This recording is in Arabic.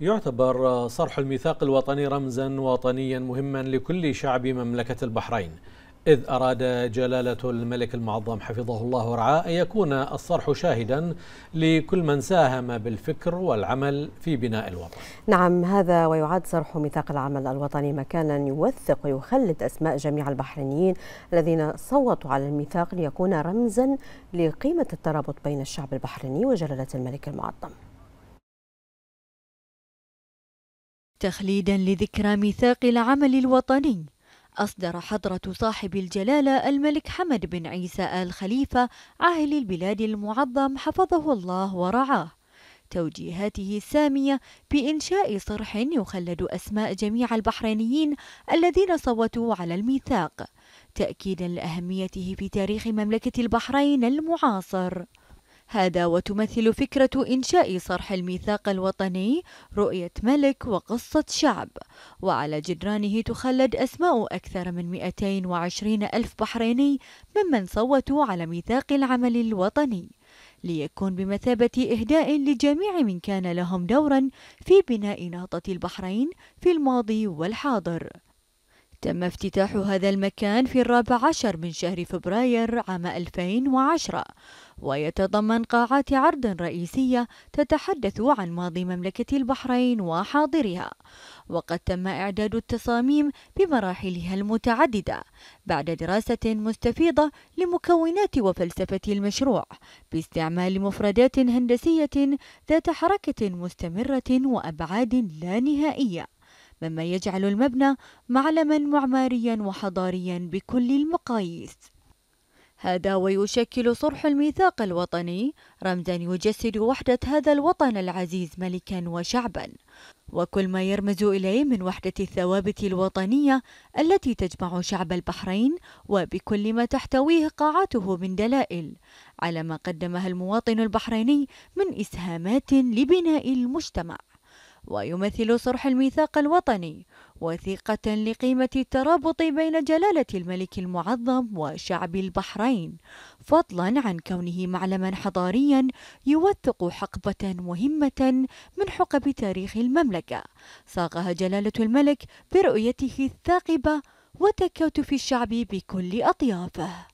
يعتبر صرح الميثاق الوطني رمزا وطنيا مهما لكل شعب مملكة البحرين إذ أراد جلالة الملك المعظم حفظه الله ورعاه أن يكون الصرح شاهدا لكل من ساهم بالفكر والعمل في بناء الوطن نعم هذا ويعد صرح ميثاق العمل الوطني مكانا يوثق ويخلد أسماء جميع البحرينيين الذين صوتوا على الميثاق ليكون رمزا لقيمة الترابط بين الشعب البحريني وجلالة الملك المعظم تخليدا لذكرى ميثاق العمل الوطني أصدر حضرة صاحب الجلالة الملك حمد بن عيسى آل خليفة عاهل البلاد المعظم حفظه الله ورعاه توجيهاته السامية بإنشاء صرح يخلد أسماء جميع البحرينيين الذين صوتوا على الميثاق تأكيدا لأهميته في تاريخ مملكة البحرين المعاصر هذا وتمثل فكرة إنشاء صرح الميثاق الوطني رؤية ملك وقصة شعب وعلى جدرانه تخلد أسماء أكثر من 220 ألف بحريني ممن صوتوا على ميثاق العمل الوطني ليكون بمثابة إهداء لجميع من كان لهم دورا في بناء نهضة البحرين في الماضي والحاضر تم افتتاح هذا المكان في الرابع عشر من شهر فبراير عام 2010 ويتضمن قاعات عرض رئيسية تتحدث عن ماضي مملكة البحرين وحاضرها وقد تم إعداد التصاميم بمراحلها المتعددة بعد دراسة مستفيضة لمكونات وفلسفة المشروع باستعمال مفردات هندسية ذات حركة مستمرة وأبعاد لا نهائية مما يجعل المبنى معلما معماريا وحضاريا بكل المقاييس هذا ويشكل صرح الميثاق الوطني رمزا يجسد وحدة هذا الوطن العزيز ملكا وشعبا وكل ما يرمز إليه من وحدة الثوابت الوطنية التي تجمع شعب البحرين وبكل ما تحتويه قاعته من دلائل على ما قدمها المواطن البحريني من إسهامات لبناء المجتمع ويمثل صرح الميثاق الوطني وثيقة لقيمة الترابط بين جلالة الملك المعظم وشعب البحرين فضلا عن كونه معلما حضاريا يوثق حقبة مهمة من حقب تاريخ المملكة صاغها جلالة الملك برؤيته الثاقبة وتكاتف الشعب بكل أطيافه